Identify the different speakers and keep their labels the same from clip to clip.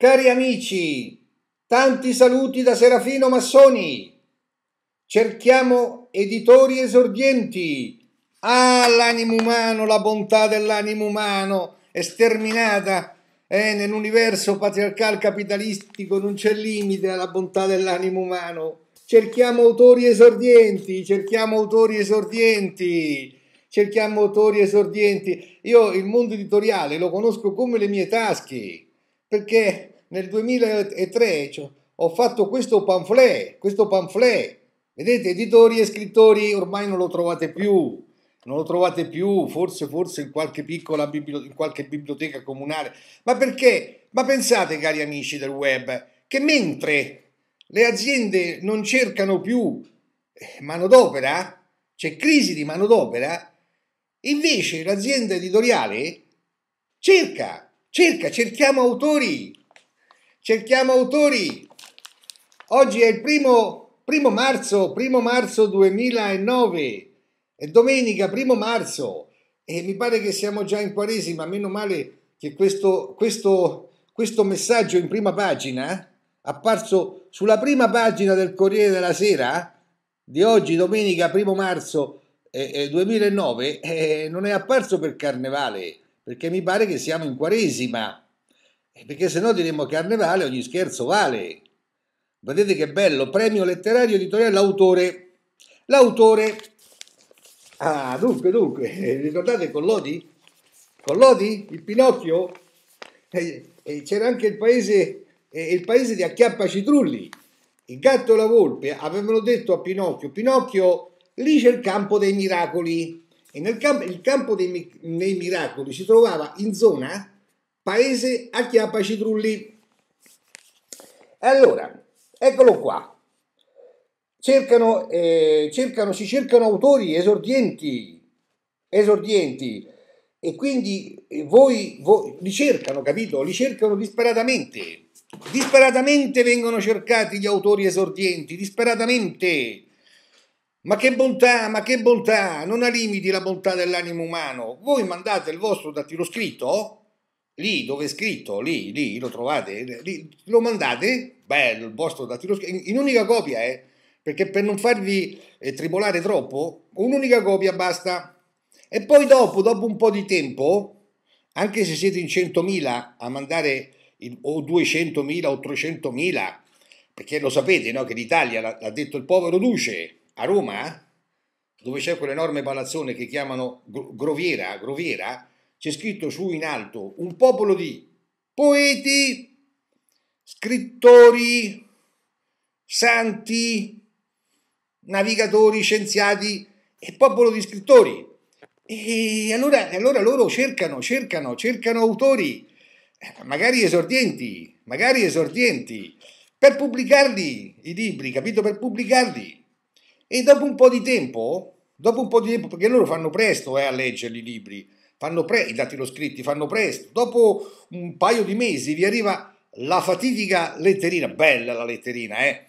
Speaker 1: Cari amici, tanti saluti da Serafino Massoni. Cerchiamo editori esordienti. Ah, l'animo umano, la bontà dell'animo umano è sterminata. Eh, nell'universo patriarcal capitalistico non c'è limite alla bontà dell'animo umano. Cerchiamo autori esordienti, cerchiamo autori esordienti cerchiamo autori esordienti. Io il mondo editoriale lo conosco come le mie tasche perché nel 2003 cioè, ho fatto questo pamphlet, questo pamphlet, vedete editori e scrittori ormai non lo trovate più, non lo trovate più, forse, forse in qualche piccola biblioteca, in qualche biblioteca comunale, ma perché? Ma pensate cari amici del web, che mentre le aziende non cercano più eh, manodopera, c'è crisi di manodopera, invece l'azienda editoriale cerca Cerca, cerchiamo autori. Cerchiamo autori. Oggi è il primo, primo marzo, primo marzo 2009. È domenica, primo marzo. E mi pare che siamo già in quaresima. Meno male che questo, questo, questo messaggio in prima pagina, eh, apparso sulla prima pagina del Corriere della Sera eh, di oggi, domenica primo marzo eh, eh, 2009, eh, non è apparso per carnevale perché mi pare che siamo in quaresima, perché se no diremmo carnevale ogni scherzo vale. Vedete che bello, premio letterario editoriale l'autore. L'autore. Ah, dunque, dunque, eh, ricordate Collodi? Collodi? Il Pinocchio? E, eh, e eh, c'era anche il paese, il paese di Acchiappa Citrulli. Il gatto e la volpe avevano detto a Pinocchio, Pinocchio, lì c'è il campo dei miracoli e nel camp- il campo dei, dei miracoli si trovava in zona paese a Chiappa Citrulli. Allora, eccolo qua. Cercano, eh, cercano, si cercano autori esordienti, esordienti e quindi eh, voi, voi, li cercano, capito? Li cercano disperatamente. Disperatamente vengono cercati gli autori esordienti, disperatamente. Ma che bontà, ma che bontà, non ha limiti la bontà dell'animo umano. Voi mandate il vostro dattilo scritto, lì dove è scritto, lì, lì lo trovate, eh, lì, lo mandate, bello il vostro dattilo scritto, in, in unica copia, eh, perché per non farvi eh, tribolare troppo, un'unica copia basta. E poi dopo, dopo un po' di tempo, anche se siete in 100.000 a mandare il, o 200.000 o 300.000, perché lo sapete no, che l'Italia l'ha detto il povero Duce, a Roma, dove c'è quell'enorme palazzone che chiamano Groviera, Groviera, c'è scritto su in alto un popolo di poeti, scrittori, santi, navigatori, scienziati e popolo di scrittori. E allora, allora loro cercano, cercano, cercano autori, eh, magari esordienti, magari esordienti, per pubblicarli i libri, capito? Per pubblicarli. E dopo un po' di tempo, dopo un po' di tempo, perché loro fanno presto eh, a leggere i libri, fanno pre- i scritti, fanno presto, dopo un paio di mesi vi arriva la fatidica letterina, bella la letterina, eh,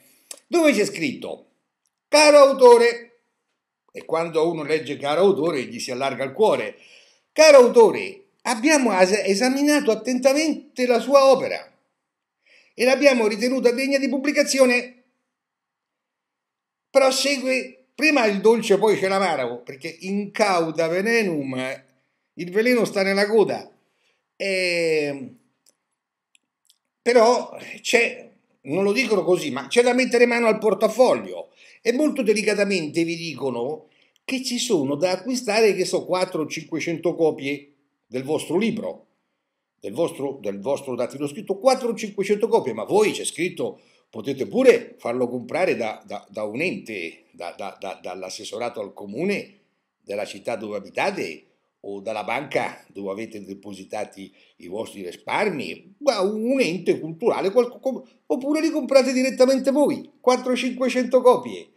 Speaker 1: dove c'è scritto, caro autore, e quando uno legge caro autore gli si allarga il cuore, caro autore, abbiamo esaminato attentamente la sua opera e l'abbiamo ritenuta degna di pubblicazione però segue prima il dolce poi c'è l'amaro, perché in cauda venenum eh. il veleno sta nella coda, e... Ehm, però c'è, non lo dicono così, ma c'è da mettere mano al portafoglio e molto delicatamente vi dicono che ci sono da acquistare, che so, 4 o 500 copie del vostro libro, del vostro, del vostro datilo scritto, 4 o 500 copie, ma voi c'è scritto potete pure farlo comprare da, da, da un ente, da, dall'assessorato al comune della città dove abitate o dalla banca dove avete depositati i vostri risparmi, un ente culturale, qualcuno, oppure li comprate direttamente voi, 400-500 copie,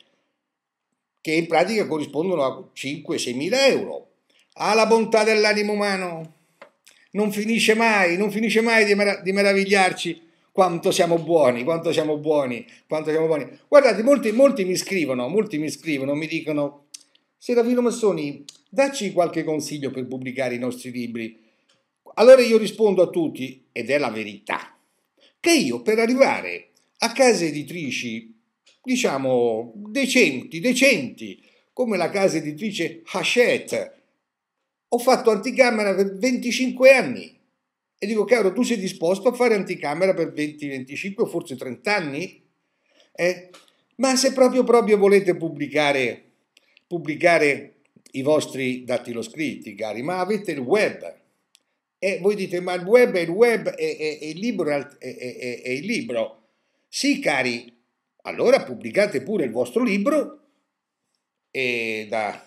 Speaker 1: che in pratica corrispondono a 5-6 mila euro. Ha la bontà dell'animo umano, non finisce mai, non finisce mai di, meravigliarci quanto siamo buoni, quanto siamo buoni, quanto siamo buoni. Guardate, molti, molti mi scrivono, molti mi scrivono, mi dicono, Serafino Massoni, dacci qualche consiglio per pubblicare i nostri libri. Allora io rispondo a tutti, ed è la verità, che io per arrivare a case editrici, diciamo, decenti, decenti, come la casa editrice Hachette, ho fatto anticamera per 25 anni e dico, caro, tu sei disposto a fare anticamera per 20, 25 o forse 30 anni? Eh? Ma se proprio, proprio volete pubblicare, pubblicare i vostri scritti, cari, ma avete il web. E voi dite, ma il web è il web, è, è, è il, libro, è il libro. Sì, cari, allora pubblicate pure il vostro libro e da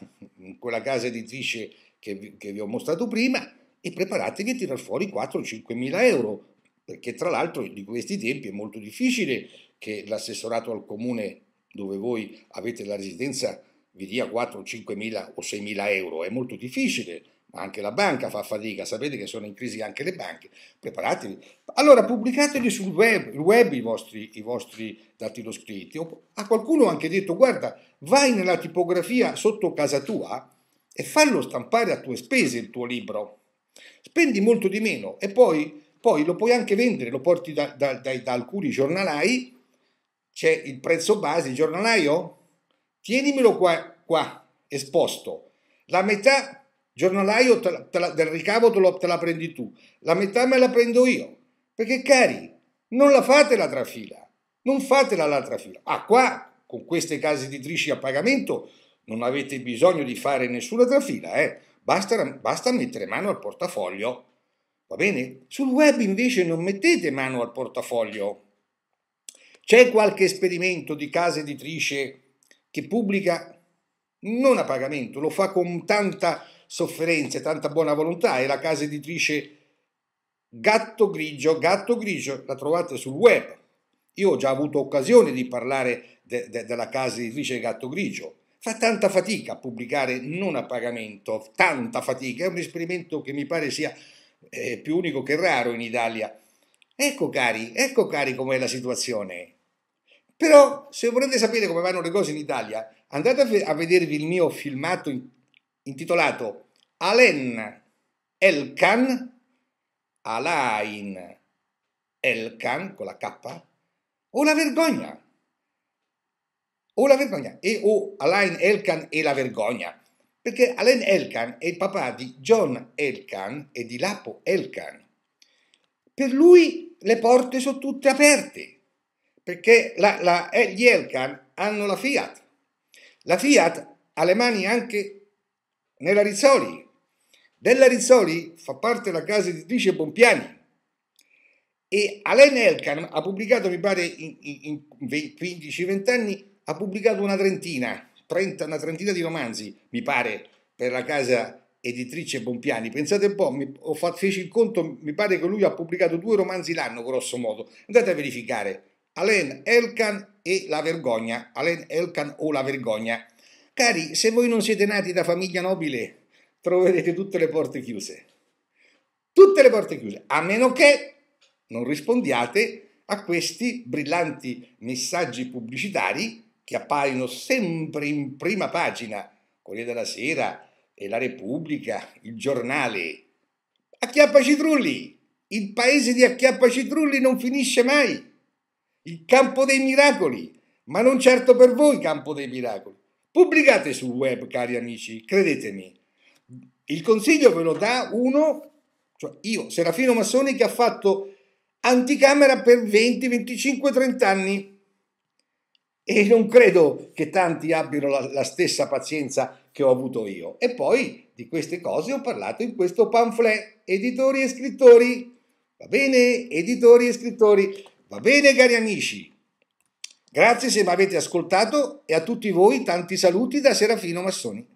Speaker 1: quella casa editrice che vi, che vi ho mostrato prima e preparatevi a tirar fuori 4-5 mila euro, perché tra l'altro di questi tempi è molto difficile che l'assessorato al comune dove voi avete la residenza vi dia 4, 5 mila o 6 mila euro, è molto difficile, ma anche la banca fa fatica, sapete che sono in crisi anche le banche, preparatevi. Allora pubblicateli sul web, web i, vostri, i vostri dattiloscritti, a qualcuno ho anche detto guarda vai nella tipografia sotto casa tua e fallo stampare a tue spese il tuo libro, Spendi molto di meno e poi, poi lo puoi anche vendere, lo porti da, da, da, da alcuni giornalai, c'è il prezzo base, il giornalaio, tienimelo qua, qua esposto, la metà giornalaio te la, te la, del ricavo te, lo, te, la prendi tu, la metà me la prendo io. Perché cari, non la fate la trafila, non fatela la trafila. Ah, qua con queste case editrici a pagamento non avete bisogno di fare nessuna trafila, eh basta, basta mettere mano al portafoglio, va bene? Sul web invece non mettete mano al portafoglio. C'è qualche esperimento di casa editrice che pubblica non a pagamento, lo fa con tanta sofferenza e tanta buona volontà, è la casa editrice Gatto Grigio, Gatto Grigio la trovate sul web. Io ho già avuto occasione di parlare de, de, della casa editrice Gatto Grigio, fa tanta fatica a pubblicare non a pagamento, tanta fatica, è un esperimento che mi pare sia eh, più unico che raro in Italia. Ecco cari, ecco cari com'è la situazione. Però se volete sapere come vanno le cose in Italia, andate a, vedervi il mio filmato intitolato Alen Elkan, Alain Elkan con la K, o la vergogna o la vergogna, e o Alain Elkan e la vergogna, perché Alain Elkan è il papà di John Elkan e di Lapo Elkan. Per lui le porte sono tutte aperte, perché la, la, eh, gli Elkan hanno la Fiat. La Fiat ha le mani anche nella Rizzoli. Della Rizzoli fa parte la casa editrice Bompiani, e Alain Elkan ha pubblicato, mi pare, in, in, in 15-20 anni ha pubblicato una trentina, 30, una trentina di romanzi, mi pare, per la casa editrice Bompiani. Pensate un po', mi, ho fatto, feci il conto, mi pare che lui ha pubblicato due romanzi l'anno, grosso modo. Andate a verificare. Alain Elkan e La Vergogna. Alain Elkan o La Vergogna. Cari, se voi non siete nati da famiglia nobile, troverete tutte le porte chiuse. Tutte le porte chiuse, a meno che non rispondiate a questi brillanti messaggi pubblicitari che appaiono sempre in prima pagina, Corriere della Sera e eh, La Repubblica, il giornale. Acchiappa Citrulli! Il paese di Acchiappa Citrulli non finisce mai! Il campo dei miracoli! Ma non certo per voi, campo dei miracoli! Pubblicate sul web, cari amici, credetemi. Il consiglio ve lo dà uno, cioè io, Serafino Massoni, che ha fatto anticamera per 20, 25, 30 anni e non credo che tanti abbiano la, la, stessa pazienza che ho avuto io. E poi di queste cose ho parlato in questo pamphlet, editori e scrittori. Va bene, editori e scrittori. Va bene, cari amici. Grazie se mi avete ascoltato e a tutti voi tanti saluti da Serafino Massoni.